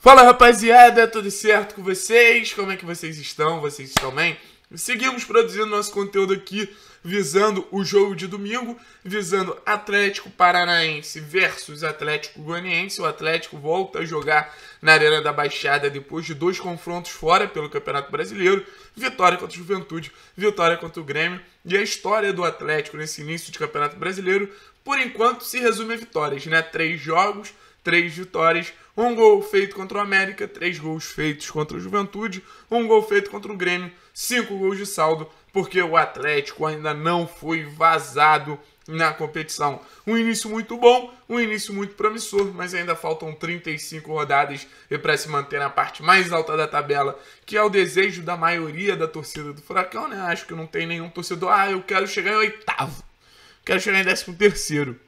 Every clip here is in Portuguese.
Fala rapaziada, tudo certo com vocês? Como é que vocês estão? Vocês estão bem? Seguimos produzindo nosso conteúdo aqui visando o jogo de domingo, visando Atlético Paranaense versus Atlético Goianiense. O Atlético volta a jogar na Arena da Baixada depois de dois confrontos fora pelo Campeonato Brasileiro. Vitória contra o Juventude, vitória contra o Grêmio. E a história do Atlético nesse início de Campeonato Brasileiro, por enquanto, se resume a vitórias, né? Três jogos, três vitórias, um gol feito contra o América, três gols feitos contra o Juventude, um gol feito contra o Grêmio, cinco gols de saldo, porque o Atlético ainda não foi vazado na competição. Um início muito bom, um início muito promissor, mas ainda faltam 35 rodadas e para se manter na parte mais alta da tabela, que é o desejo da maioria da torcida do Furacão, né? Acho que não tem nenhum torcedor, ah, eu quero chegar em oitavo, quero chegar em décimo terceiro.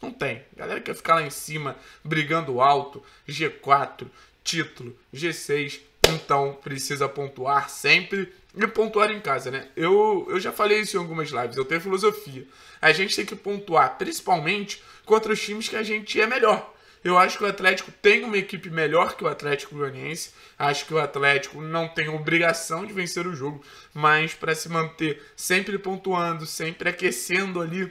Não tem. A galera quer ficar lá em cima, brigando alto, G4, título, G6. Então precisa pontuar sempre e pontuar em casa, né? Eu, eu já falei isso em algumas lives, eu tenho filosofia. A gente tem que pontuar principalmente contra os times que a gente é melhor. Eu acho que o Atlético tem uma equipe melhor que o Atlético Goianiense. Acho que o Atlético não tem obrigação de vencer o jogo, mas para se manter sempre pontuando, sempre aquecendo ali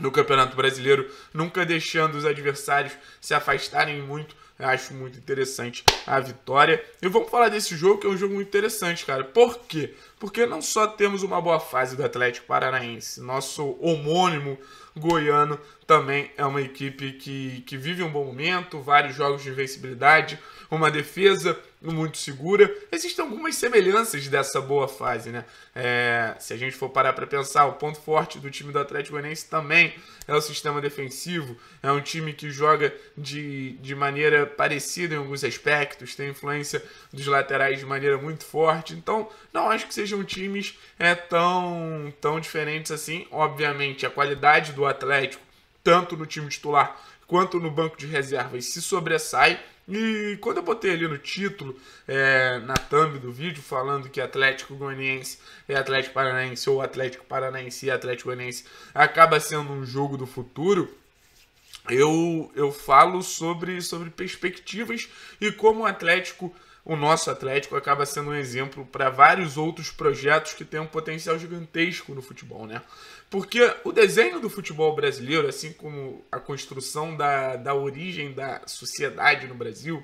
no Campeonato Brasileiro, nunca deixando os adversários se afastarem muito. Eu acho muito interessante a vitória. E vamos falar desse jogo, que é um jogo muito interessante, cara. Por quê? Porque não só temos uma boa fase do Atlético Paranaense, nosso homônimo goiano também é uma equipe que, que vive um bom momento, vários jogos de invencibilidade, uma defesa muito segura. Existem algumas semelhanças dessa boa fase, né? É, se a gente for parar para pensar, o ponto forte do time do Atlético Goianiense também é o sistema defensivo. É um time que joga de, de maneira parecida em alguns aspectos, tem influência dos laterais de maneira muito forte. Então, não acho que sejam times é, tão, tão diferentes assim. Obviamente, a qualidade do Atlético tanto no time titular quanto no banco de reservas, se sobressai. E quando eu botei ali no título, é, na thumb do vídeo, falando que Atlético Goianiense é Atlético Paranaense, ou Atlético Paranaense e Atlético Goianiense, acaba sendo um jogo do futuro, eu, eu falo sobre, sobre perspectivas e como o Atlético o nosso Atlético acaba sendo um exemplo para vários outros projetos que têm um potencial gigantesco no futebol, né? Porque o desenho do futebol brasileiro, assim como a construção da, da origem da sociedade no Brasil,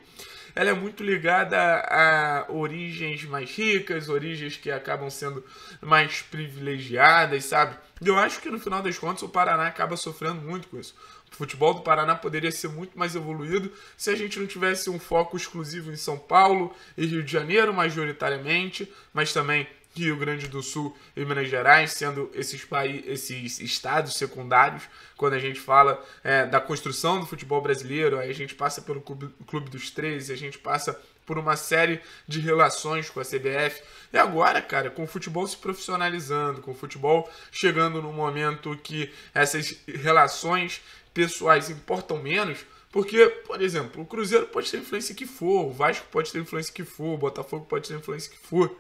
ela é muito ligada a, origens mais ricas, origens que acabam sendo mais privilegiadas, sabe? E eu acho que no final das contas o Paraná acaba sofrendo muito com isso. O futebol do Paraná poderia ser muito mais evoluído se a gente não tivesse um foco exclusivo em São Paulo e Rio de Janeiro, majoritariamente, mas também Rio Grande do Sul e Minas Gerais, sendo esses, esses estados secundários, quando a gente fala é, da construção do futebol brasileiro, aí a gente passa pelo Clube, Clube dos 13, a gente passa por uma série de relações com a CBF. E agora, cara, com o futebol se profissionalizando, com o futebol chegando no momento que essas relações pessoais importam menos, porque, por exemplo, o Cruzeiro pode ter influência que for, o Vasco pode ter influência que for, o Botafogo pode ter influência que for.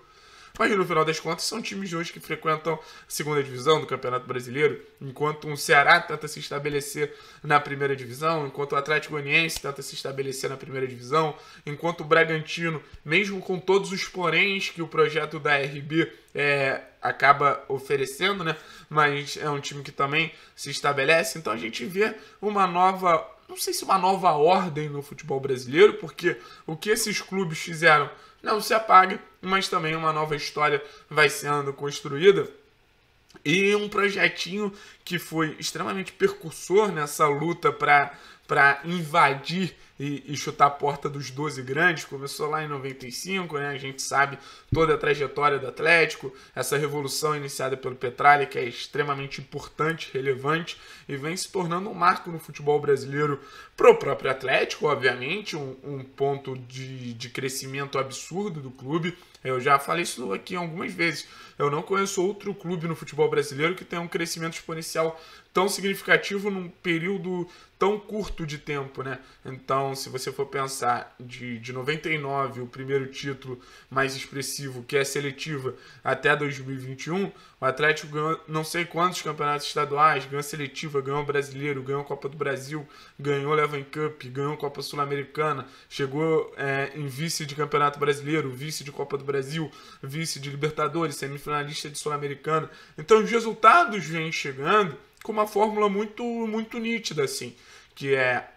Mas no final das contas, são times de hoje que frequentam a segunda divisão do Campeonato Brasileiro, enquanto o um Ceará tenta se estabelecer na primeira divisão, enquanto o Atlético Goianiense tenta se estabelecer na primeira divisão, enquanto o Bragantino, mesmo com todos os poréns que o projeto da RB é, eh, acaba oferecendo, né? Mas é um time que também se estabelece. Então a gente vê uma nova, não sei se uma nova ordem no futebol brasileiro, porque o que esses clubes fizeram não se apaga, mas também uma nova história vai sendo construída. E um projetinho que foi extremamente percursor nessa luta para para invadir e, e, chutar a porta dos 12 grandes. Começou lá em 95, né? A gente sabe toda a trajetória do Atlético, essa revolução iniciada pelo Petralha, que é extremamente importante, relevante e vem se tornando um marco no futebol brasileiro para o próprio Atlético, obviamente, um, um ponto de, de crescimento absurdo do clube. Eu já falei isso aqui algumas vezes. Eu não conheço outro clube no futebol brasileiro que tenha um crescimento exponencial tão significativo num período tão curto de tempo, né? Então, se você for pensar de, de 99, o primeiro título mais expressivo, que é seletiva, até 2021, o Atlético ganhou não sei quantos campeonatos estaduais, ganhou seletiva, ganhou brasileiro, ganhou Copa do Brasil, ganhou Levan Cup, ganhou Copa Sul-Americana, chegou é, em vice de Campeonato Brasileiro, vice de Copa do Brasil, vice de Libertadores, semifinalista de Sul-Americana. Então, os resultados vêm chegando com uma fórmula muito, muito nítida, assim, que é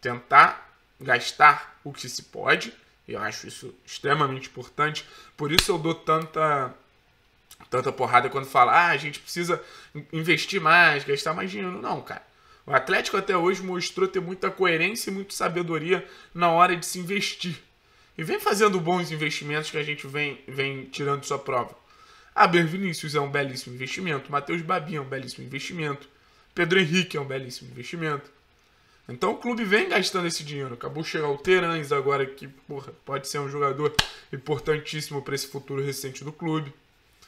tentar gastar o que se pode. Eu acho isso extremamente importante. Por isso eu dou tanta tanta porrada quando fala: "Ah, a gente precisa investir mais, gastar mais dinheiro". Não, cara. O Atlético até hoje mostrou ter muita coerência e muita sabedoria na hora de se investir. E vem fazendo bons investimentos que a gente vem, vem tirando sua prova. Abel Vinícius é um belíssimo investimento. Matheus Babi é um belíssimo investimento. Pedro Henrique é um belíssimo investimento. Então o clube vem gastando esse dinheiro. Acabou de chegar o Terães agora, que porra, pode ser um jogador importantíssimo para esse futuro recente do clube.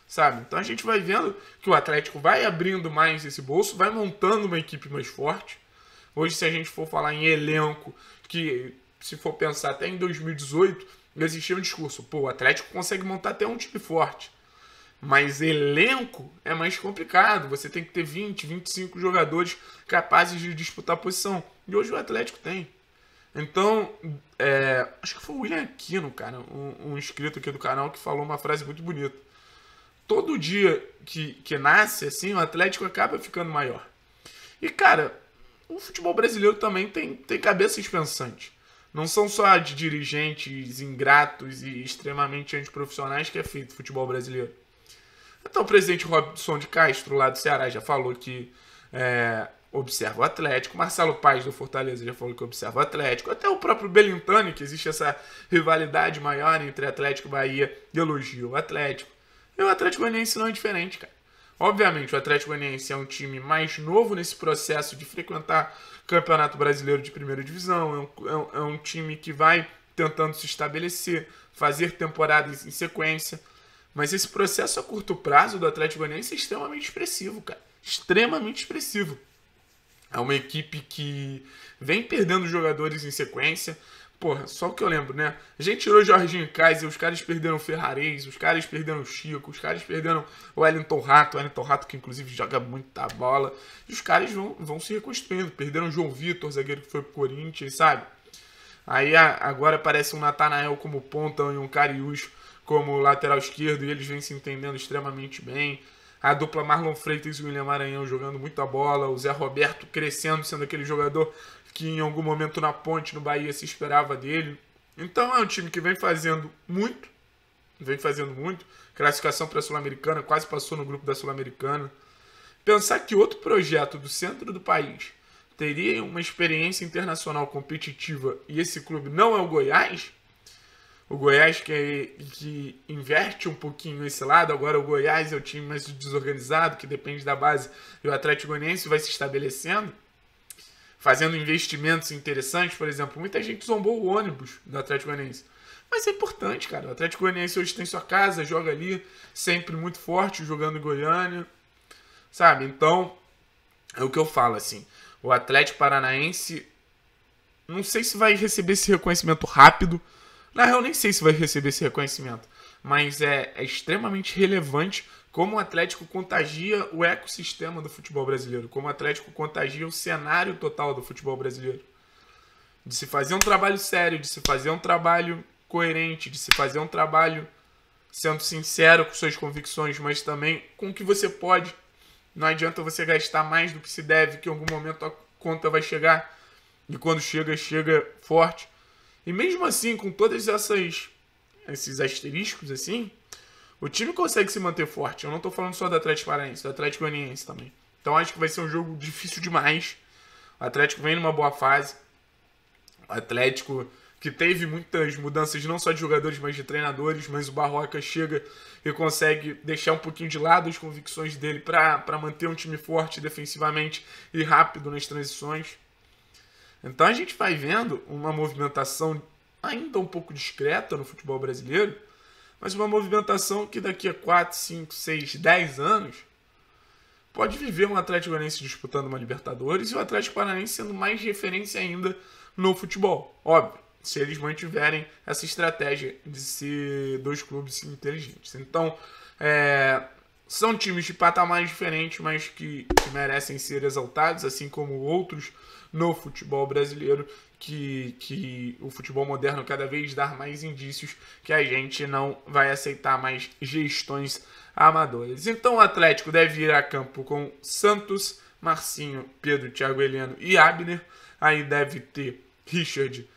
Sabe? Então a gente vai vendo que o Atlético vai abrindo mais esse bolso, vai montando uma equipe mais forte. Hoje, se a gente for falar em elenco, que se for pensar até em 2018, existia um discurso: pô, o Atlético consegue montar até um time forte. Mas elenco é mais complicado. Você tem que ter 20, 25 jogadores capazes de disputar a posição. E hoje o Atlético tem. Então, é, acho que foi o William Aquino, cara, um, um, inscrito aqui do canal, que falou uma frase muito bonita. Todo dia que, que nasce, assim, o Atlético acaba ficando maior. E, cara, o futebol brasileiro também tem, tem cabeças pensantes. Não são só de dirigentes ingratos e extremamente antiprofissionais que é feito o futebol brasileiro. Então, o presidente Robson de Castro, lá do Ceará, já falou que é, observa o Atlético. Marcelo Paz, do Fortaleza, já falou que observa o Atlético. Até o próprio Belintani, que existe essa rivalidade maior entre Atlético e Bahia, elogia o Atlético. E o Atlético Goianiense não é diferente, cara. Obviamente, o Atlético Goianiense é um time mais novo nesse processo de frequentar Campeonato Brasileiro de Primeira Divisão. É um, é um, é um time que vai tentando se estabelecer, fazer temporadas em sequência. Mas esse processo a curto prazo do Atlético Goianiense é extremamente expressivo, cara. Extremamente expressivo. É uma equipe que vem perdendo jogadores em sequência. Porra, só o que eu lembro, né? A gente tirou Jorginho Kaiser, os caras perderam o Ferrarez, os caras perderam o Chico, os caras perderam o Wellington Rato, o Wellington Rato que inclusive joga muita bola. E os caras vão, vão se reconstruindo. Perderam o João Vitor, zagueiro que foi pro Corinthians, sabe? Aí agora parece um Natanael como ponta e um Cariús como lateral esquerdo e eles vêm se entendendo extremamente bem. A dupla Marlon Freitas e William Maranhão jogando muita bola. O Zé Roberto crescendo, sendo aquele jogador que em algum momento na ponte no Bahia se esperava dele. Então é um time que vem fazendo muito, vem fazendo muito. Classificação para a Sul-Americana, quase passou no grupo da Sul-Americana. Pensar que outro projeto do centro do país teria uma experiência internacional competitiva e esse clube não é o Goiás, o Goiás que, que é inverte um pouquinho esse lado. Agora o Goiás é o time mais desorganizado, que depende da base, e o Atlético Goianiense vai se estabelecendo, fazendo investimentos interessantes. Por exemplo, muita gente zombou o ônibus do Atlético Goianiense. Mas é importante, cara. O Atlético Goianiense hoje tem sua casa, joga ali, sempre muito forte, jogando Goiânia. Sabe? Então, é o que eu falo, assim. O Atlético Paranaense, não sei se vai receber esse reconhecimento rápido, na real, nem sei se vai receber esse reconhecimento, mas é, é extremamente relevante como o Atlético contagia o ecossistema do futebol brasileiro, como o Atlético contagia o cenário total do futebol brasileiro. De se fazer um trabalho sério, de se fazer um trabalho coerente, de se fazer um trabalho sendo sincero com suas convicções, mas também com o que você pode. Não adianta você gastar mais do que se deve, que em algum momento a conta vai chegar. E quando chega, chega forte. E mesmo assim, com todas essas esses asteriscos assim, o time consegue se manter forte. Eu não estou falando só do Atlético Paranaense, do Atlético Goianiense também. Então acho que vai ser um jogo difícil demais. O Atlético vem numa boa fase. O Atlético que teve muitas mudanças, não só de jogadores, mas de treinadores, mas o Barroca chega e consegue deixar um pouquinho de lado as convicções dele para manter um time forte defensivamente e rápido nas transições. Então a gente vai vendo uma movimentação ainda um pouco discreta no futebol brasileiro, mas uma movimentação que daqui a 4, 5, 6, 10 anos pode viver um Atlético Paranaense disputando uma Libertadores e o Atlético Paranaense sendo mais referência ainda no futebol. Óbvio, se eles mantiverem essa estratégia de ser dois clubes inteligentes. Então, é, são times de patamares diferentes, mas que, que merecem ser exaltados, assim como outros no futebol brasileiro, que, que o futebol moderno cada vez dá mais indícios que a gente não vai aceitar mais gestões amadores. Então o Atlético deve ir a campo com Santos, Marcinho, Pedro, Thiago Heleno e Abner. Aí deve ter Richard,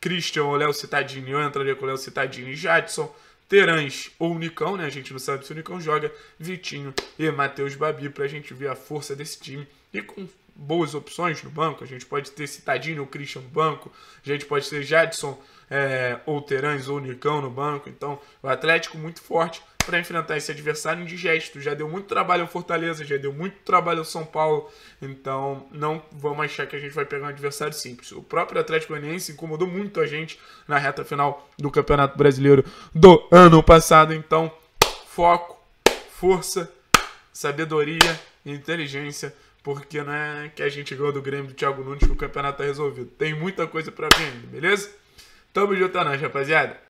Christian ou Léo Citadini. Eu entraria com Léo Citadini e Jadson. Terãs ou Nicão, né? A gente não sabe se o Nicão joga. Vitinho e Matheus Babi para a gente ver a força desse time. E com boas opções no banco. A gente pode ter Citadinho ou Christian no banco, a gente pode ter Jadson é, ou Terãs ou Nicão no banco. Então, o Atlético muito forte para enfrentar esse adversário indigesto. Já deu muito trabalho ao Fortaleza, já deu muito trabalho ao São Paulo. Então, não vamos achar que a gente vai pegar um adversário simples. O próprio Atlético Goianiense incomodou muito a gente na reta final do Campeonato Brasileiro do ano passado. Então, foco, força, sabedoria e inteligência porque não é que a gente ganhou do Grêmio do Thiago Nunes que o campeonato tá resolvido. Tem muita coisa para vir, beleza? Tamo junto, é nós, rapaziada.